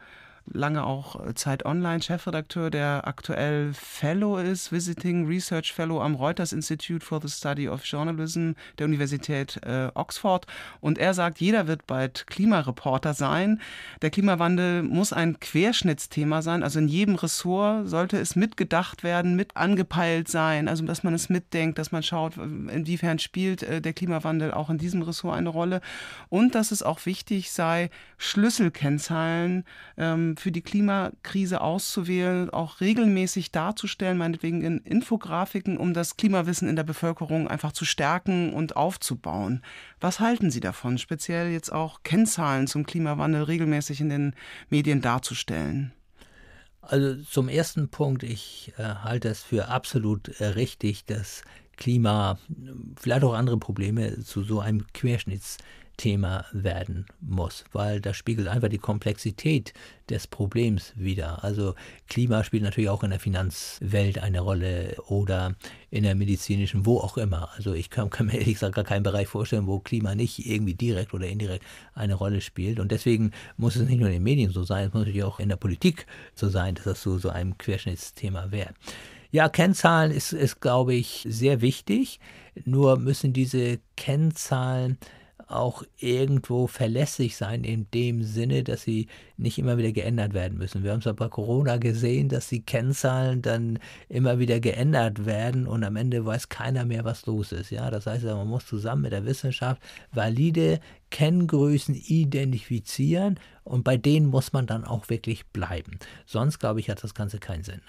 lange auch äh, Zeit Online Chefredakteur, der aktuell Fellow ist, Visiting Research Fellow am Reuters Institute for the Study of Journalism der Universität äh, Oxford. Und er sagt, jeder wird bald Klimareporter sein. Der Klimawandel muss ein Querschnittsthema sein. Also in jedem Ressort sollte es mitgedacht werden, mit angepeilt sein. Also dass man es mitdenkt, dass man schaut, inwiefern spielt äh, der Klimawandel auch in diesem Ressort eine Rolle. Und dass es auch wichtig sei, Schlüsselkennzahlen ähm, für die Klimakrise auszuwählen, auch regelmäßig darzustellen, meinetwegen in Infografiken, um das Klimawissen in der Bevölkerung einfach zu stärken und aufzubauen. Was halten Sie davon, speziell jetzt auch Kennzahlen zum Klimawandel regelmäßig in den Medien darzustellen? Also zum ersten Punkt, ich äh, halte es für absolut äh, richtig, dass Klima, äh, vielleicht auch andere Probleme zu so einem Querschnitts Thema werden muss, weil das spiegelt einfach die Komplexität des Problems wider. Also Klima spielt natürlich auch in der Finanzwelt eine Rolle oder in der medizinischen, wo auch immer. Also ich kann, kann mir ehrlich gesagt gar keinen Bereich vorstellen, wo Klima nicht irgendwie direkt oder indirekt eine Rolle spielt. Und deswegen muss es nicht nur in den Medien so sein, es muss natürlich auch in der Politik so sein, dass das so, so ein Querschnittsthema wäre. Ja, Kennzahlen ist, ist, glaube ich, sehr wichtig. Nur müssen diese Kennzahlen auch irgendwo verlässlich sein in dem Sinne, dass sie nicht immer wieder geändert werden müssen. Wir haben es aber bei Corona gesehen, dass die Kennzahlen dann immer wieder geändert werden und am Ende weiß keiner mehr, was los ist. Ja, das heißt, man muss zusammen mit der Wissenschaft valide Kenngrößen identifizieren und bei denen muss man dann auch wirklich bleiben. Sonst, glaube ich, hat das Ganze keinen Sinn.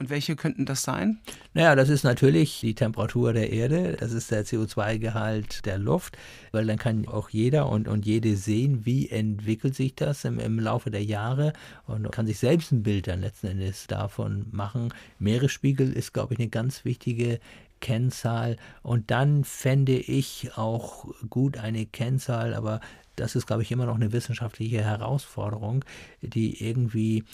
Und welche könnten das sein? Naja, das ist natürlich die Temperatur der Erde, das ist der CO2-Gehalt der Luft, weil dann kann auch jeder und, und jede sehen, wie entwickelt sich das im, im Laufe der Jahre und kann sich selbst ein Bild dann letzten Endes davon machen. Meeresspiegel ist, glaube ich, eine ganz wichtige Kennzahl. Und dann fände ich auch gut eine Kennzahl, aber das ist, glaube ich, immer noch eine wissenschaftliche Herausforderung, die irgendwie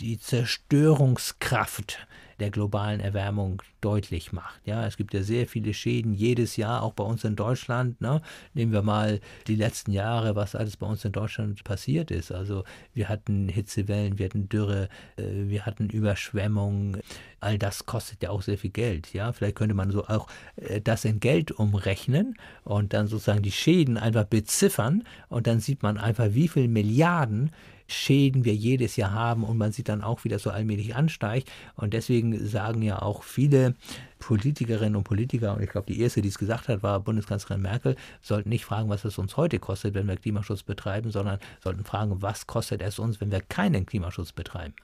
die Zerstörungskraft der globalen Erwärmung deutlich macht. Ja, es gibt ja sehr viele Schäden jedes Jahr, auch bei uns in Deutschland. Ne? Nehmen wir mal die letzten Jahre, was alles bei uns in Deutschland passiert ist. Also wir hatten Hitzewellen, wir hatten Dürre, äh, wir hatten Überschwemmungen. All das kostet ja auch sehr viel Geld. Ja, vielleicht könnte man so auch äh, das in Geld umrechnen und dann sozusagen die Schäden einfach beziffern und dann sieht man einfach, wie viel Milliarden Schäden wir jedes Jahr haben und man sieht dann auch, wie das so allmählich ansteigt. Und deswegen sagen ja auch viele Politikerinnen und Politiker, und ich glaube, die erste, die es gesagt hat, war Bundeskanzlerin Merkel, sollten nicht fragen, was es uns heute kostet, wenn wir Klimaschutz betreiben, sondern sollten fragen, was kostet es uns, wenn wir keinen Klimaschutz betreiben.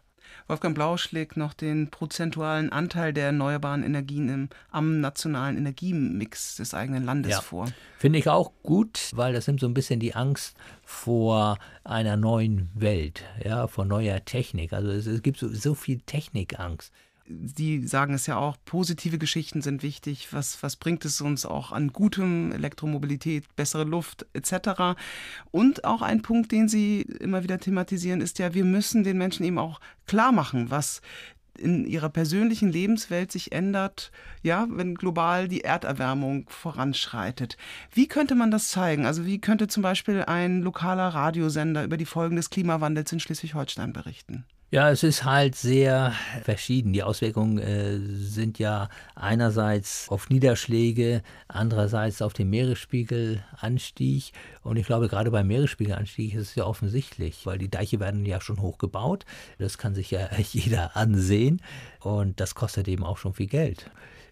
Wolfgang Blau schlägt noch den prozentualen Anteil der erneuerbaren Energien im, am nationalen Energiemix des eigenen Landes ja. vor. Finde ich auch gut, weil das nimmt so ein bisschen die Angst vor einer neuen Welt, ja, vor neuer Technik. Also es, es gibt so, so viel Technikangst. Sie sagen es ja auch, positive Geschichten sind wichtig. Was, was bringt es uns auch an Gutem, Elektromobilität, bessere Luft etc. Und auch ein Punkt, den Sie immer wieder thematisieren, ist ja, wir müssen den Menschen eben auch klar machen, was in ihrer persönlichen Lebenswelt sich ändert, ja, wenn global die Erderwärmung voranschreitet. Wie könnte man das zeigen? Also wie könnte zum Beispiel ein lokaler Radiosender über die Folgen des Klimawandels in Schleswig-Holstein berichten? Ja, es ist halt sehr verschieden. Die Auswirkungen äh, sind ja einerseits auf Niederschläge, andererseits auf den Meeresspiegelanstieg. Und ich glaube, gerade beim Meeresspiegelanstieg ist es ja offensichtlich, weil die Deiche werden ja schon hochgebaut. Das kann sich ja jeder ansehen. Und das kostet eben auch schon viel Geld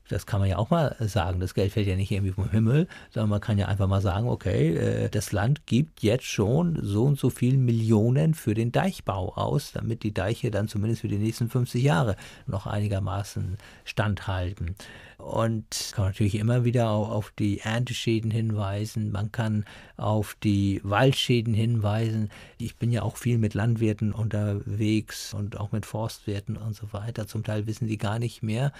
das kann man ja auch mal sagen, das Geld fällt ja nicht irgendwie vom Himmel, sondern man kann ja einfach mal sagen, okay, äh, das Land gibt jetzt schon so und so viele Millionen für den Deichbau aus, damit die Deiche dann zumindest für die nächsten 50 Jahre noch einigermaßen standhalten und kann natürlich immer wieder auch auf die Ernteschäden hinweisen, man kann auf die Waldschäden hinweisen. Ich bin ja auch viel mit Landwirten unterwegs und auch mit Forstwirten und so weiter. Zum Teil wissen die gar nicht mehr,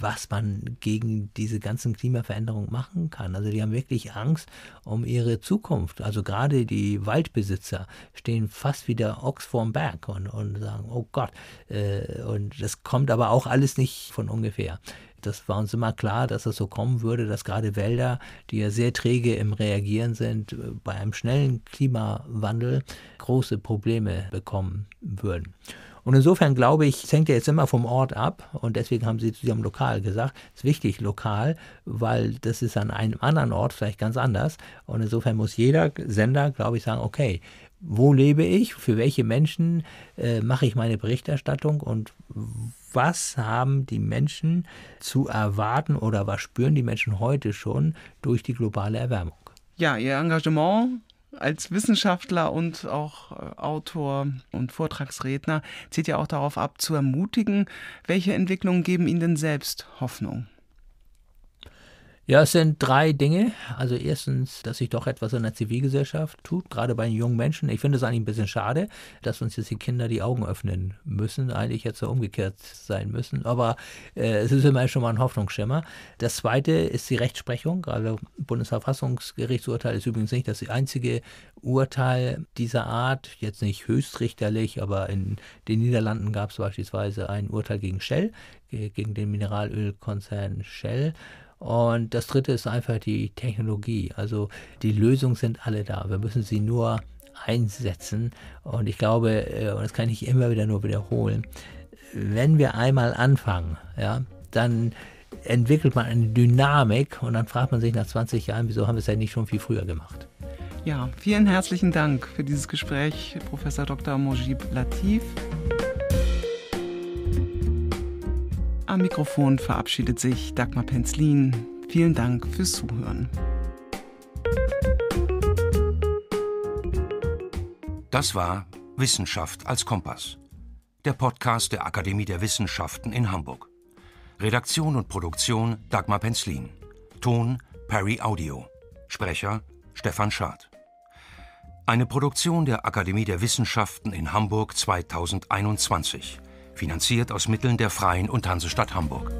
was man gegen diese ganzen Klimaveränderungen machen kann. Also die haben wirklich Angst um ihre Zukunft. Also gerade die Waldbesitzer stehen fast wie der Ochs vorm Berg und, und sagen, oh Gott. Äh, und das kommt aber auch alles nicht von ungefähr das war uns immer klar, dass das so kommen würde, dass gerade Wälder, die ja sehr träge im Reagieren sind, äh, bei einem schnellen Klimawandel große Probleme bekommen würden. Und insofern glaube ich, es hängt ja jetzt immer vom Ort ab und deswegen haben Sie zu Ihrem Lokal gesagt, es ist wichtig lokal, weil das ist an einem anderen Ort vielleicht ganz anders und insofern muss jeder Sender, glaube ich, sagen, okay, wo lebe ich, für welche Menschen äh, mache ich meine Berichterstattung und was haben die Menschen zu erwarten oder was spüren die Menschen heute schon durch die globale Erwärmung? Ja, Ihr Engagement als Wissenschaftler und auch äh, Autor und Vortragsredner zielt ja auch darauf ab, zu ermutigen, welche Entwicklungen geben Ihnen denn selbst Hoffnung? Ja, es sind drei Dinge. Also erstens, dass sich doch etwas in der Zivilgesellschaft tut, gerade bei den jungen Menschen. Ich finde es eigentlich ein bisschen schade, dass uns jetzt die Kinder die Augen öffnen müssen, eigentlich jetzt so umgekehrt sein müssen. Aber äh, es ist immer schon mal ein Hoffnungsschimmer. Das Zweite ist die Rechtsprechung. Gerade also Bundesverfassungsgerichtsurteil ist übrigens nicht das einzige Urteil dieser Art. Jetzt nicht höchstrichterlich, aber in den Niederlanden gab es beispielsweise ein Urteil gegen Shell, gegen den Mineralölkonzern Shell. Und das dritte ist einfach die Technologie. Also die Lösungen sind alle da. Wir müssen sie nur einsetzen. Und ich glaube, äh, und das kann ich immer wieder nur wiederholen, wenn wir einmal anfangen, ja, dann entwickelt man eine Dynamik und dann fragt man sich nach 20 Jahren, wieso haben wir es ja nicht schon viel früher gemacht. Ja, vielen herzlichen Dank für dieses Gespräch, Professor Dr. Mojib Latif. Am Mikrofon verabschiedet sich Dagmar Penzlin. Vielen Dank fürs Zuhören. Das war Wissenschaft als Kompass, der Podcast der Akademie der Wissenschaften in Hamburg. Redaktion und Produktion Dagmar Penzlin. Ton Perry Audio. Sprecher Stefan Schad. Eine Produktion der Akademie der Wissenschaften in Hamburg 2021 finanziert aus Mitteln der Freien und Hansestadt Hamburg.